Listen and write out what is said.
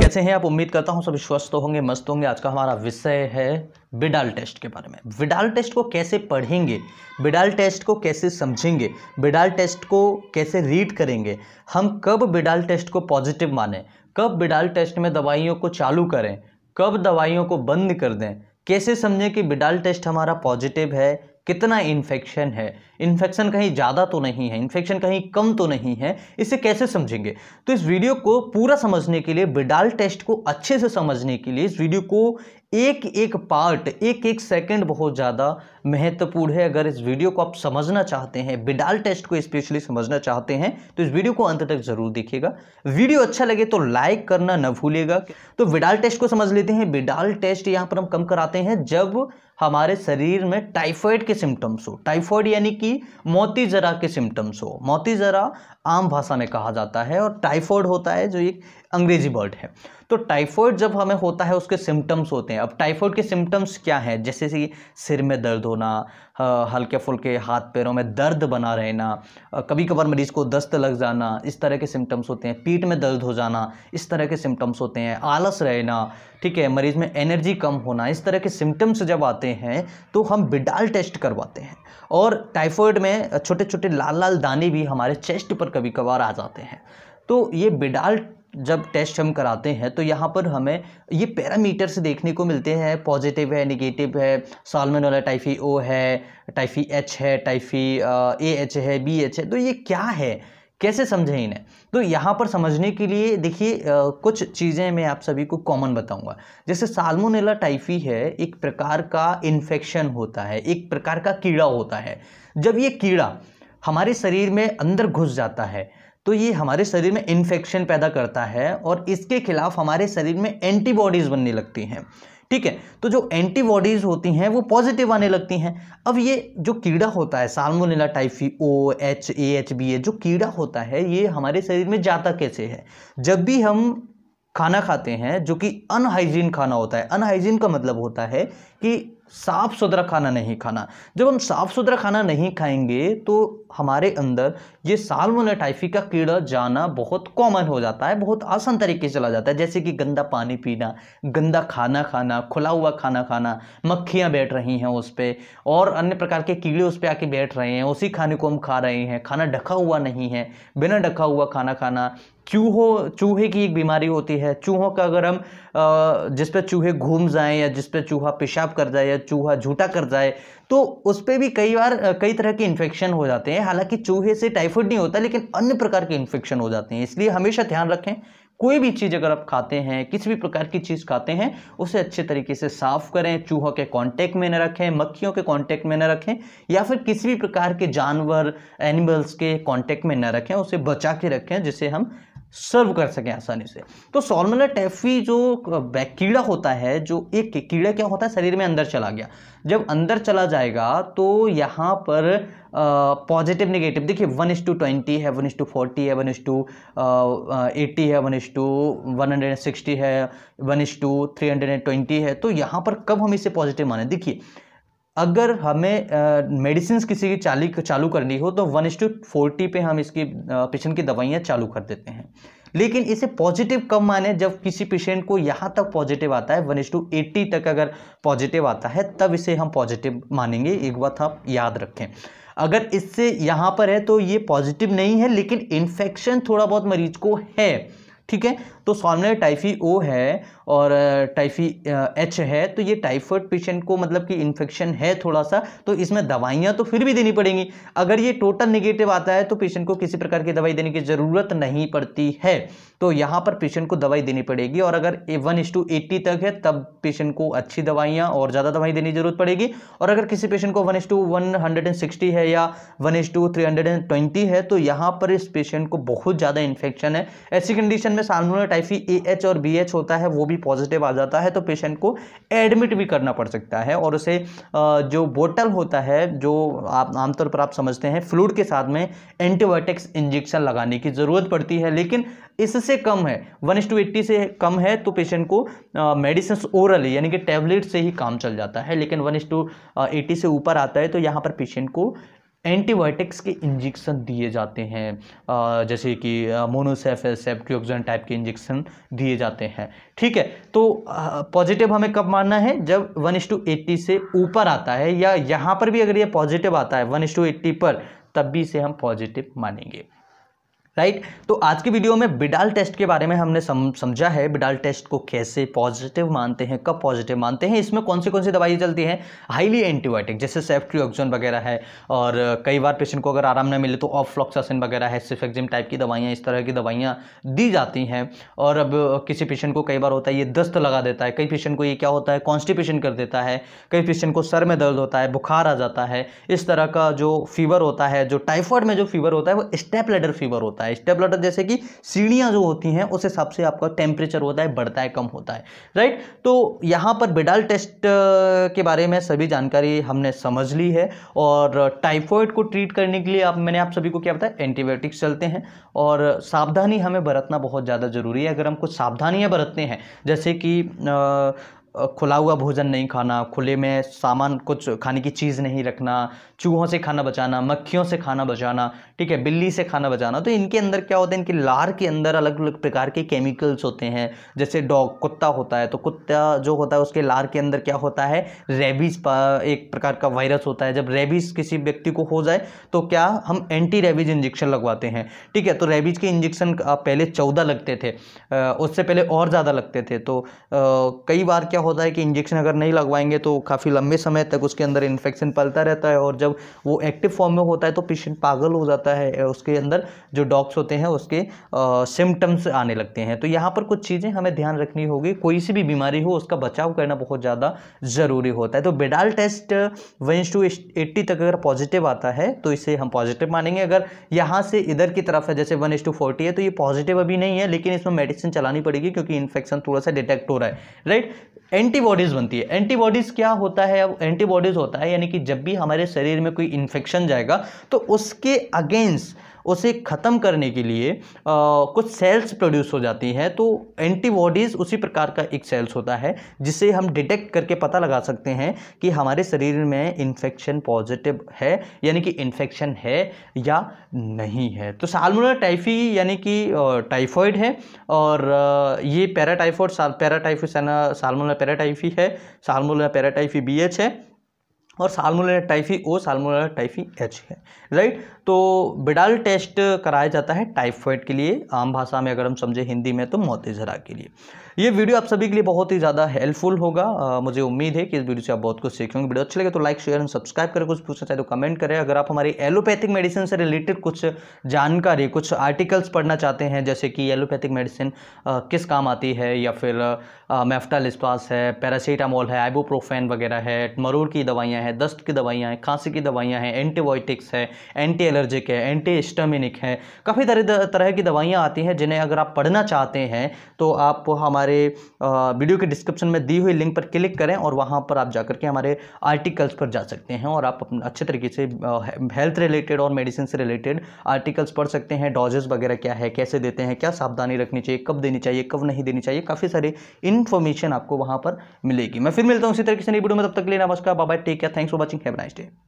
कैसे हैं आप उम्मीद करता हूं सभी स्वस्थ होंगे मस्त होंगे आज का हमारा विषय है विडाल टेस्ट के बारे में विडाल टेस्ट को कैसे पढ़ेंगे विडाल टेस्ट को कैसे समझेंगे विडाल टेस्ट को कैसे रीड करेंगे हम कब विडाल टेस्ट को पॉजिटिव माने कब विडाल टेस्ट में दवाइयों को चालू करें कब दवाइयों को बंद कर दें कैसे समझें कि विडाल टेस्ट हमारा पॉजिटिव है कितना इन्फेक्शन है इन्फेक्शन कहीं ज़्यादा तो नहीं है इन्फेक्शन कहीं कम तो नहीं है इसे कैसे समझेंगे तो इस वीडियो को पूरा समझने के लिए बिडाल टेस्ट को अच्छे से समझने के लिए इस वीडियो को एक एक पार्ट एक एक सेकंड बहुत ज़्यादा महत्वपूर्ण है अगर इस वीडियो को आप समझना चाहते हैं बिडाल टेस्ट को स्पेशली समझना चाहते हैं तो इस वीडियो को अंत तक जरूर देखिएगा वीडियो अच्छा लगे तो लाइक करना न भूलेगा तो बिडाल टेस्ट को समझ लेते हैं बिडाल टेस्ट यहाँ पर हम कम कराते हैं जब हमारे शरीर में टाइफॉइड के सिम्टम्स हो टाइफॉइड यानी कि कि मोती जरा के सिम्टम्स हो मोती जरा आम भाषा में कहा जाता है और टाइफॉइड होता है जो एक अंग्रेजी वर्ड है तो टाइफॉइड जब हमें होता है उसके सिम्टम्स होते हैं अब टाइफॉइड के सिम्टम्स क्या हैं जैसे कि सिर में दर्द होना हल्के फुल्के हाथ पैरों में दर्द बना रहना कभी कभार मरीज को दस्त लग जाना इस तरह के सिम्टम्स होते हैं पीठ में दर्द हो जाना इस तरह के सिम्टम्स होते हैं आलस रहना ठीक है मरीज़ में एनर्जी कम होना इस तरह के सिम्टम्स जब आते हैं तो हम बिडाल टेस्ट करवाते हैं और टाइफॉइड में छोटे छोटे लाल लाल दाने भी हमारे चेस्ट पर कभी कभार आ जाते हैं तो ये बिडाल जब टेस्ट हम कराते हैं तो यहाँ पर हमें ये पैरामीटर्स देखने को मिलते हैं पॉजिटिव है निगेटिव है वाला टाइफी ओ है टाइफी एच है टाइफी ए एच है बी एच है तो ये क्या है कैसे समझें इन्हें तो यहाँ पर समझने के लिए देखिए कुछ चीज़ें मैं आप सभी को कॉमन बताऊंगा जैसे साल्मोनेला टाइफी है एक प्रकार का इन्फेक्शन होता है एक प्रकार का कीड़ा होता है जब ये कीड़ा हमारे शरीर में अंदर घुस जाता है तो ये हमारे शरीर में इन्फेक्शन पैदा करता है और इसके खिलाफ हमारे शरीर में एंटीबॉडीज़ बनने लगती हैं ठीक है तो जो एंटीबॉडीज़ होती हैं वो पॉजिटिव आने लगती हैं अब ये जो कीड़ा होता है salmonella typhi O H A H B A जो कीड़ा होता है ये हमारे शरीर में जाता कैसे है जब भी हम खाना खाते हैं जो कि अनहाइजीन खाना होता है अनहाइजीन का मतलब होता है कि साफ सुथरा खाना नहीं खाना जब हम साफ सुथरा खाना नहीं खाएंगे तो हमारे अंदर ये सालमोना टाइफी का कीड़ा जाना बहुत कॉमन हो जाता है बहुत आसान तरीके से चला जाता है जैसे कि गंदा पानी पीना गंदा खाना खाना खुला हुआ खाना खाना मक्खियाँ बैठ रही हैं उस पर और अन्य प्रकार के कीड़े उस पर आके बैठ रहे हैं उसी खाने को हम खा रहे हैं खाना ढका हुआ नहीं है बिना ढका हुआ खाना खाना चूहो चूहे की एक बीमारी होती है चूहों का अगर हम जिस पे चूहे घूम जाएं या जिस पे चूहा पेशाब कर जाए या चूहा झूठा कर जाए तो उस पर भी कई बार कई तरह के इन्फेक्शन हो जाते हैं हालांकि चूहे से टाइफॉइड नहीं होता लेकिन अन्य प्रकार के इन्फेक्शन हो जाते हैं इसलिए हमेशा ध्यान रखें कोई भी चीज़ अगर आप खाते हैं किसी भी प्रकार की चीज़ खाते हैं उसे अच्छे तरीके से साफ़ करें चूहों के कांटेक्ट में न रखें मक्खियों के कांटेक्ट में न रखें या फिर किसी भी प्रकार के जानवर एनिमल्स के कांटेक्ट में न रखें उसे बचा के रखें जिसे हम सर्व कर सकें आसानी से तो सॉल्मोनेला टैफी जो कीड़ा होता है जो एक कीड़ा क्या होता है शरीर में अंदर चला गया जब अंदर चला जाएगा तो यहाँ पर पॉजिटिव नेगेटिव देखिए वन इज टू ट्वेंटी है वन इज टू फोर्टी है वन इज टू एट्टी है one is to one hundred and sixty है one is to three hundred and twenty है तो यहाँ पर कब हम इसे पॉजिटिव माने देखिए अगर हमें मेडिसिन किसी की चाली चालू करनी हो तो वन इज टू फोर्टी पर हम इसकी पेशेंट की दवाइयाँ चालू कर देते हैं लेकिन इसे पॉजिटिव कब माने जब किसी पेशेंट को यहाँ तक पॉजिटिव आता है वन एस टू एट्टी तक अगर पॉजिटिव आता है तब इसे हम पॉजिटिव मानेंगे एक बात आप याद रखें अगर इससे यहाँ पर है तो ये पॉजिटिव नहीं है लेकिन इन्फेक्शन थोड़ा बहुत मरीज को है ठीक है तो सॉल्मनरी टाइफी ओ है और टाइफी एच है तो ये टाइफॉइड पेशेंट को मतलब कि इन्फेक्शन है थोड़ा सा तो इसमें दवाइयाँ तो फिर भी देनी पड़ेंगी अगर ये टोटल निगेटिव आता है तो पेशेंट को किसी प्रकार की दवाई देने की ज़रूरत नहीं पड़ती है तो यहाँ पर पेशेंट को दवाई देनी पड़ेगी और अगर वन इस टू एट्टी तक है तब पेशेंट को अच्छी दवाइयाँ और ज़्यादा दवाई देने की ज़रूरत पड़ेगी और अगर किसी पेशेंट को one is to one hundred and sixty है या one is to three hundred and twenty है तो यहाँ पर इस पेशेंट को बहुत ज़्यादा इन्फेक्शन है ऐसी कंडीशन पेशेंट में सालमोनेला टाइफी ए एच और बी एच होता है वो भी पॉजिटिव आ जाता है तो पेशेंट को एडमिट भी करना पड़ सकता है और उसे जो बोटल होता है जो आप आमतौर पर आप समझते हैं फ्लूड के साथ में एंटीबायोटिक्स इंजेक्शन लगाने की ज़रूरत पड़ती है लेकिन इससे कम है वन टू एट्टी से कम है तो पेशेंट को मेडिसिन ओरल यानी कि टैबलेट से ही काम चल जाता है लेकिन वन टू एट्टी से ऊपर आता है तो यहाँ पर पेशेंट को एंटीबायोटिक्स के इंजेक्शन दिए जाते हैं जैसे कि मोनोसेफ सेप्टोक्सन टाइप के इंजेक्शन दिए जाते हैं ठीक है तो पॉजिटिव हमें कब मानना है जब वन इस टू एट्टी से ऊपर आता है या यहाँ पर भी अगर ये पॉजिटिव आता है वन इस टू एट्टी पर तब भी इसे हम पॉजिटिव मानेंगे राइट तो आज की वीडियो में बिडाल टेस्ट के बारे में हमने सम, समझा है बिडाल टेस्ट को कैसे पॉजिटिव मानते हैं कब पॉजिटिव मानते हैं इसमें कौन सी कौन सी दवाइयाँ चलती हैं हाईली एंटीबायोटिक जैसे सेफ्ट्रियोक्जन वगैरह है और कई बार पेशेंट को अगर आराम न मिले तो ऑफ्लॉक्सासिन वगैरह है सिफेक्जिम टाइप की दवाइयाँ इस तरह की दवाइयाँ दी जाती हैं और अब किसी पेशेंट को कई बार होता है ये दस्त लगा देता है कई पेशेंट को ये क्या होता है कॉन्स्टिपेशन कर देता है कई पेशेंट को सर में दर्द होता है बुखार आ जाता है इस तरह का जो फीवर होता है जो टाइफॉइड में जो फीवर होता है वो स्टेप लेडर फीवर होता है होता है स्टेप लटर जैसे कि सीढ़ियाँ जो होती हैं उस हिसाब से आपका टेम्परेचर होता है बढ़ता है कम होता है राइट तो यहाँ पर बेडाल टेस्ट के बारे में सभी जानकारी हमने समझ ली है और टाइफॉइड को ट्रीट करने के लिए आप मैंने आप सभी को क्या बताया एंटीबायोटिक्स चलते हैं और सावधानी हमें बरतना बहुत ज़्यादा ज़रूरी है अगर हम कुछ सावधानियाँ बरतते हैं जैसे कि खुला हुआ भोजन नहीं खाना खुले में सामान कुछ खाने की चीज़ नहीं रखना चूहों से खाना बचाना मक्खियों से खाना बचाना ठीक है बिल्ली से खाना बचाना तो इनके अंदर क्या होता है इनके लार के अंदर अलग अलग प्रकार के केमिकल्स होते हैं जैसे डॉग कुत्ता होता है तो कुत्ता जो होता है उसके लार के अंदर क्या होता है रेबीज़ एक प्रकार का वायरस होता है जब रेबीज़ किसी व्यक्ति को हो जाए तो क्या हम एंटी रेबीज़ इंजेक्शन लगवाते हैं ठीक है तो रेबीज़ के इंजेक्शन पहले चौदह लगते थे उससे पहले और ज़्यादा लगते थे तो कई बार क्या होता है कि इंजेक्शन अगर नहीं लगवाएंगे तो काफ़ी लंबे समय तक उसके अंदर इन्फेक्शन पलता रहता है और जब वो एक्टिव फॉर्म में होता है तो पेशेंट पागल हो जाता है जाता है उसके अंदर जो डॉग्स होते हैं उसके सिम्टम्स आने लगते हैं तो यहाँ पर कुछ चीज़ें हमें ध्यान रखनी होगी कोई सी भी बीमारी हो उसका बचाव करना बहुत ज़्यादा ज़रूरी होता है तो बेडाल टेस्ट वेंस टू एट्टी तक अगर पॉजिटिव आता है तो इसे हम पॉजिटिव मानेंगे अगर यहाँ से इधर की तरफ है जैसे वन एस टू फोर्टी है तो ये पॉजिटिव अभी नहीं है लेकिन इसमें मेडिसिन चलानी पड़ेगी क्योंकि इन्फेक्शन थोड़ा सा डिटेक्ट हो रहा है राइट एंटीबॉडीज़ बनती है एंटीबॉडीज़ क्या होता है अब एंटीबॉडीज़ होता है यानी कि जब भी हमारे शरीर में कोई इन्फेक्शन जाएगा तो उसके अगेंस्ट अगेंस्ट उसे ख़त्म करने के लिए आ, कुछ सेल्स प्रोड्यूस हो जाती हैं तो एंटीबॉडीज़ उसी प्रकार का एक सेल्स होता है जिसे हम डिटेक्ट करके पता लगा सकते हैं कि हमारे शरीर में इन्फेक्शन पॉजिटिव है यानी कि इन्फेक्शन है या नहीं है तो सालमोना टाइफी यानी कि टाइफॉइड है और ये पैराटाइफॉइड साल पैराटाइफी सालमोना पैराटाइफी है सालमोना पैराटाइफी बी है और salmonella typhi O salmonella typhi H है राइट तो बिडाल टेस्ट कराया जाता है टाइफॉइड के लिए आम भाषा में अगर हम समझे हिंदी में तो मोतीजरा के लिए ये वीडियो आप सभी के लिए बहुत ही ज़्यादा हेल्पफुल होगा आ, मुझे उम्मीद है कि इस वीडियो से आप बहुत कुछ सीखेंगे वीडियो अच्छे लगे तो लाइक शेयर एंड सब्सक्राइब करें कुछ पूछना चाहे तो कमेंट करें अगर आप हमारी एलोपैथिक मेडिसिन से रिलेटेड कुछ जानकारी कुछ आर्टिकल्स पढ़ना चाहते हैं जैसे कि एलोपैथिक मेडिसिन किस काम आती है या फिर मेफ्टालिस्पास है पैरासीटामोल है आइबोप्रोफेन वगैरह है मरूर की दवाइयाँ हैं दस्त की दवाइयाँ हैं खांसी की दवाइयाँ हैं एंटीबायोटिक्स है एंटी एलर्जिक है एंटी स्टमिनिक है काफ़ी तरह तरह की दवाइयाँ आती हैं जिन्हें अगर आप पढ़ना चाहते हैं तो आप हमारे हमारे वीडियो के डिस्क्रिप्शन में दी हुई लिंक पर क्लिक करें और वहाँ पर आप जाकर के हमारे आर्टिकल्स पर जा सकते हैं और आप अच्छे तरीके से हेल्थ रिलेटेड और मेडिसिन से रिलेटेड आर्टिकल्स पढ़ सकते हैं डोजेस वगैरह क्या है कैसे देते हैं क्या सावधानी रखनी चाहिए कब देनी चाहिए कब नहीं देनी चाहिए काफ़ी सारी इन्फॉर्मेशन आपको वहाँ पर मिलेगी मैं फिर मिलता हूँ इसी तरीके से नई वीडियो में तब तक लेना नमस्कार बाबा take care thanks for watching have nice day